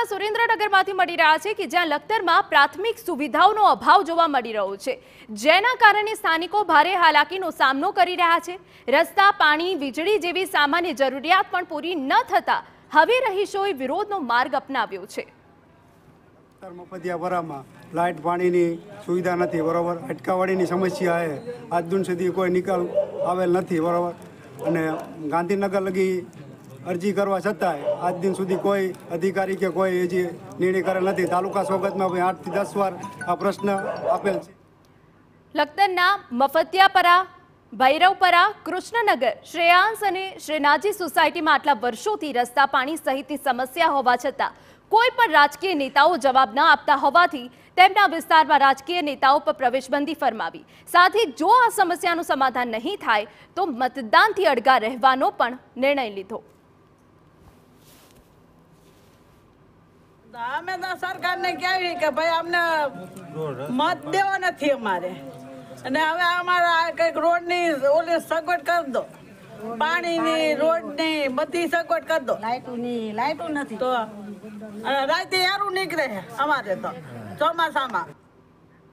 સમાચાર સુરેન્દ્રનગરમાંથી મળી રહ્યા છે કે જ્યાં લખતરમાં પ્રાથમિક સુવિધાઓનો અભાવ જોવા મળી રહ્યો છે જેના કારણે સ્થાનિકો ભારે હાલાકીનો સામનો કરી રહ્યા છે રસ્તા પાણી વીજળી જેવી સામાન્ય જરૂરિયાત પણ પૂરી ન થતા હવે રહીશોએ વિરોધનો માર્ગ અપનાવ્યો છે લાઇટ પાણીની સુવિધા નથી બરાબર અટકાવાડીની સમસ્યા છે આજ દિન સુધી કોઈ નિકાલ આવેલ નથી બરાબર અને ગાંધીનગર લગી અરજી કરવા છતાંય આજ દિન સુધી કોઈ અધિકારી કે કોઈ હજી નિર્ણય કરેલ નથી તાલુકા સોગતમાં આઠથી દસ વાર આ પ્રશ્ન આપેલ છે લખતરના મફતિયાપરા ભૈરવપરા કૃષ્ણનગર શ્રેયાંશ અને શ્રીનાજી સોસાયટીમાં આટલા વર્ષોથી રસ્તા પાણી સહિતની સમસ્યા હોવા છતાં કોઈ પણ રાજકીય નેતાઓ જવાબ ન આપતા હોવાથી તેમના વિસ્તારમાં રાજકીય નેતાઓ પર પ્રવેશબંધી ફરમાવી સાથે જો આ સમસ્યાનું સમાધાન નહીં થાય તો મતદાનથી અડગા રહેવાનો પણ નિર્ણય લીધો અમે તો સરકારને કહેવી કે ભાઈ અમને મત દેવો નથી અમારે અને હવે અમારા કંઈક રોડની ઓલી સગવડ કરી દો પાણીની રોડની બધી સગવડ કરી દો લાઇટોની લાઇટો નથી તો રાતે યારું નીકળે અમારે તો ચોમાસામાં